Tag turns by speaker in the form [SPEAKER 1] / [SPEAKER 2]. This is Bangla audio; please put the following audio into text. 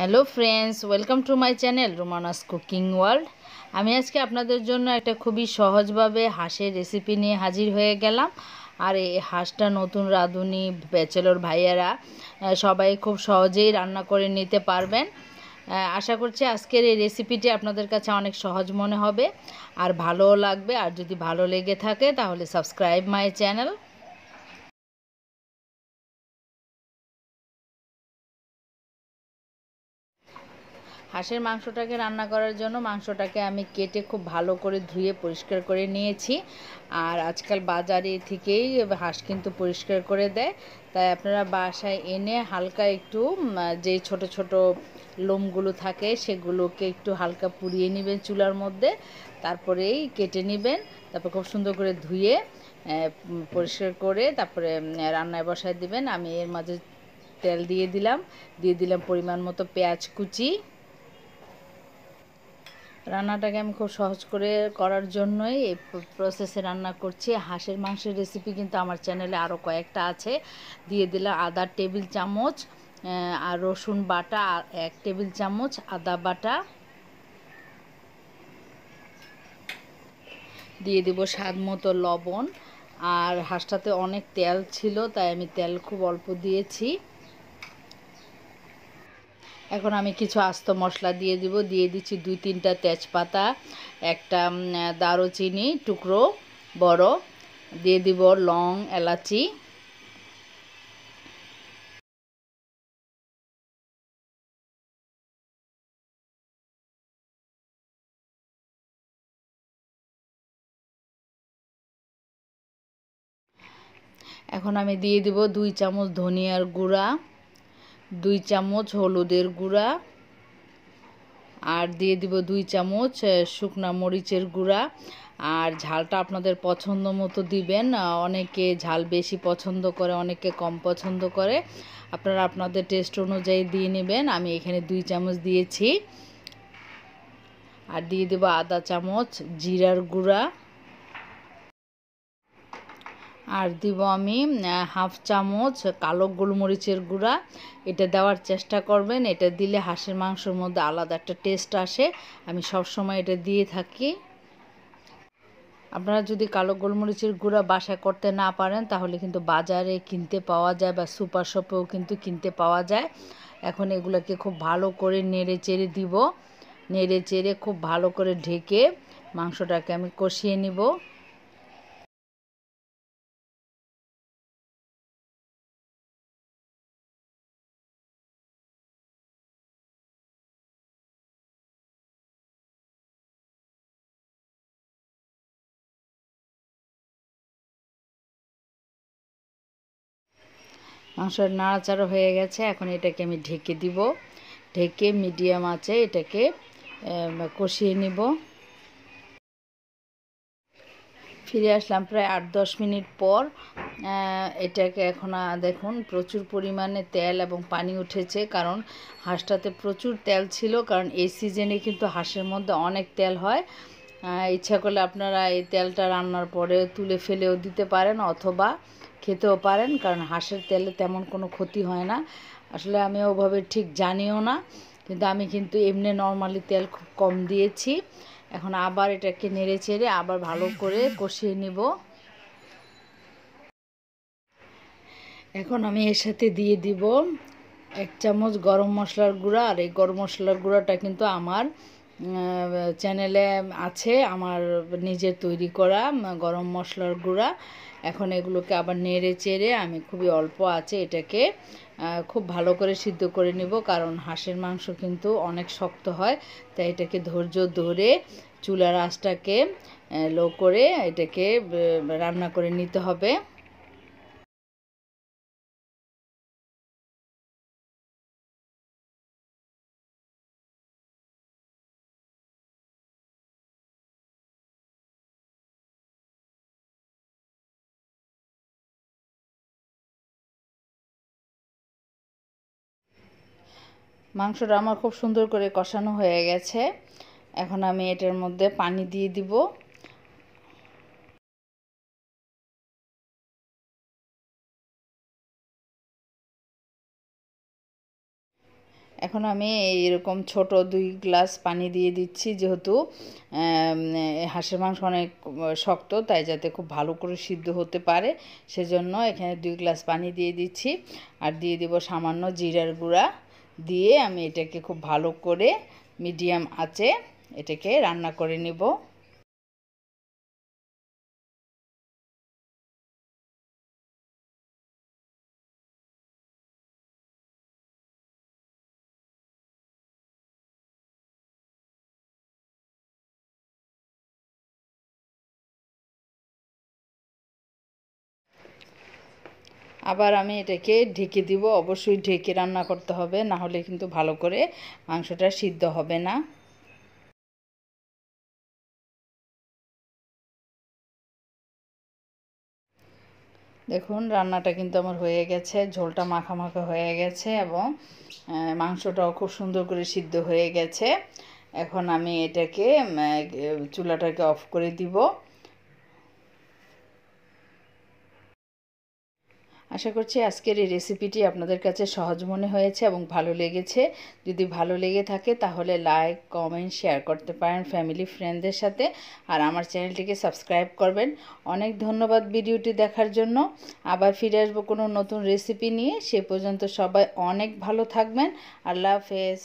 [SPEAKER 1] hello friends welcome to my channel Romana's cooking world আমি আজকে আপনাদের জন্য একটা খুবই সহজভাবে হাঁসের রেসিপি নিয়ে হাজির হয়ে গেলাম আর এই হাঁসটা নতুন রাঁধুনি ব্যাচেলর ভাইয়ারা সবাই খুব সহজেই রান্না করে নিতে পারবেন আশা করছি আজকের এই রেসিপিটি আপনাদের কাছে অনেক সহজ মনে হবে আর ভালোও লাগবে আর যদি ভালো লেগে থাকে তাহলে সাবস্ক্রাইব মাই চ্যানেল হাঁসের মাংসটাকে রান্না করার জন্য মাংসটাকে আমি কেটে খুব ভালো করে ধুয়ে পরিষ্কার করে নিয়েছি আর আজকাল বাজারে থেকেই হাঁস কিন্তু পরিষ্কার করে দেয় তাই আপনারা বাসায় এনে হালকা একটু যে ছোট ছোট লোমগুলো থাকে সেগুলোকে একটু হালকা পুড়িয়ে নেবেন চুলার মধ্যে তারপরেই কেটে নেবেন তারপর খুব সুন্দর করে ধুয়ে পরিষ্কার করে তারপরে রান্নায় বসায় দিবেন আমি এর মাঝে তেল দিয়ে দিলাম দিয়ে দিলাম পরিমাণ মতো পেঁয়াজ কুচি রান্নাটাকে আমি খুব সহজ করে করার জন্যই এই প্রসেসে রান্না করছি হাঁসের মাংসের রেসিপি কিন্তু আমার চ্যানেলে আরও কয়েকটা আছে দিয়ে দিলাম আদা টেবিল চামচ আর রসুন বাটা আর এক টেবিল চামচ আদা বাটা দিয়ে দিব স্বাদ মতো লবণ আর হাঁসটাতে অনেক তেল ছিল তাই আমি তেল খুব অল্প দিয়েছি এখন আমি কিছু আস্ত মশলা দিয়ে দিব দিয়ে দিচ্ছি দুই তিনটা তেজপাতা একটা দারুচিনি টুকরো বড় দিয়ে দিব লং এলাচি এখন আমি দিয়ে দিব দুই চামচ ধনিয়ার গুঁড়া দুই চামচ হলুদের গুঁড়া আর দিয়ে দিব দুই চামচ শুকনা মরিচের গুঁড়া আর ঝালটা আপনাদের পছন্দ মতো দিবেন অনেকে ঝাল বেশি পছন্দ করে অনেকে কম পছন্দ করে আপনারা আপনাদের টেস্ট অনুযায়ী দিয়ে নেবেন আমি এখানে দুই চামচ দিয়েছি আর দিয়ে দেবো আদা চামচ জিরার গুঁড়া আর দিব আমি হাফ চামচ কালো গোলমরিচের গুঁড়া এটা দেওয়ার চেষ্টা করবেন এটা দিলে হাঁসের মাংসর মধ্যে আলাদা একটা টেস্ট আসে আমি সবসময় এটা দিয়ে থাকি আপনারা যদি কালো গোলমরিচের গুঁড়া বাসা করতে না পারেন তাহলে কিন্তু বাজারে কিনতে পাওয়া যায় বা সুপার শপেও কিন্তু কিনতে পাওয়া যায় এখন এগুলোকে খুব ভালো করে নেড়ে চেড়ে দিব নেড়ে চেড়ে খুব ভালো করে ঢেকে মাংসটাকে আমি কষিয়ে নিব মাংসের নাড়াচাড়া হয়ে গেছে এখন এটাকে আমি ঢেকে দিব ঢেকে মিডিয়াম আছে এটাকে কষিয়ে নিব ফিরে আসলাম প্রায় আট দশ মিনিট পর এটাকে এখন দেখুন প্রচুর পরিমাণে তেল এবং পানি উঠেছে কারণ হাঁসটাতে প্রচুর তেল ছিল কারণ এই সিজনে কিন্তু হাঁসের মধ্যে অনেক তেল হয় ইচ্ছা করলে আপনারা এই তেলটা রান্নার পরে তুলে ফেলেও দিতে পারেন অথবা খেতেও পারেন কারণ হাঁসের তেলে তেমন কোনো ক্ষতি হয় না আসলে আমি ওভাবে ঠিক জানিও না কিন্তু আমি কিন্তু এমনি নর্মালি তেল খুব কম দিয়েছি এখন আবার এটাকে নেড়ে চেড়ে আবার ভালো করে কষিয়ে নিব এখন আমি এর সাথে দিয়ে দিব এক চামচ গরম মশলার গুঁড়া আর এই গরম মশলার গুঁড়াটা কিন্তু আমার চ্যানেলে আছে আমার নিজের তৈরি করা গরম মশলার গুঁড়া এখন এগুলোকে আবার নেড়ে চেড়ে আমি খুবই অল্প আছে এটাকে খুব ভালো করে সিদ্ধ করে নিব কারণ হাঁসের মাংস কিন্তু অনেক শক্ত হয় তাই এটাকে ধৈর্য ধরে চুলার আঁচটাকে লো করে এটাকে রান্না করে নিতে হবে মাংসটা আমার খুব সুন্দর করে কষানো হয়ে গেছে এখন আমি এটার মধ্যে পানি দিয়ে দিব এখন আমি এরকম ছোট দুই গ্লাস পানি দিয়ে দিচ্ছি যেহেতু হাঁসের মাংস অনেক শক্ত তাই যাতে খুব ভালো করে সিদ্ধ হতে পারে সেজন্য এখানে দুই গ্লাস পানি দিয়ে দিচ্ছি আর দিয়ে দিব সামান্য জিরার গুঁড়া দিয়ে আমি এটাকে খুব ভালো করে মিডিয়াম আঁচে এটাকে রান্না করে নেব আবার আমি এটাকে ঢেকে দিব অবশ্যই ঢেকে রান্না করতে হবে না হলে কিন্তু ভালো করে মাংসটা সিদ্ধ হবে না দেখুন রান্নাটা কিন্তু আমার হয়ে গেছে ঝোলটা মাখা মাখা হয়ে গেছে এবং মাংসটাও খুব সুন্দর করে সিদ্ধ হয়ে গেছে এখন আমি এটাকে চুলাটাকে অফ করে দিব আশা করছি আজকের এই রেসিপিটি আপনাদের কাছে সহজ মনে হয়েছে এবং ভালো লেগেছে যদি ভালো লেগে থাকে তাহলে লাইক কমেন্ট শেয়ার করতে পারেন ফ্যামিলি ফ্রেন্ডদের সাথে আর আমার চ্যানেলটিকে সাবস্ক্রাইব করবেন অনেক ধন্যবাদ ভিডিওটি দেখার জন্য আবার ফিরে আসবো কোনো নতুন রেসিপি নিয়ে সে পর্যন্ত সবাই অনেক ভালো থাকবেন আল্লাহ হাফেজ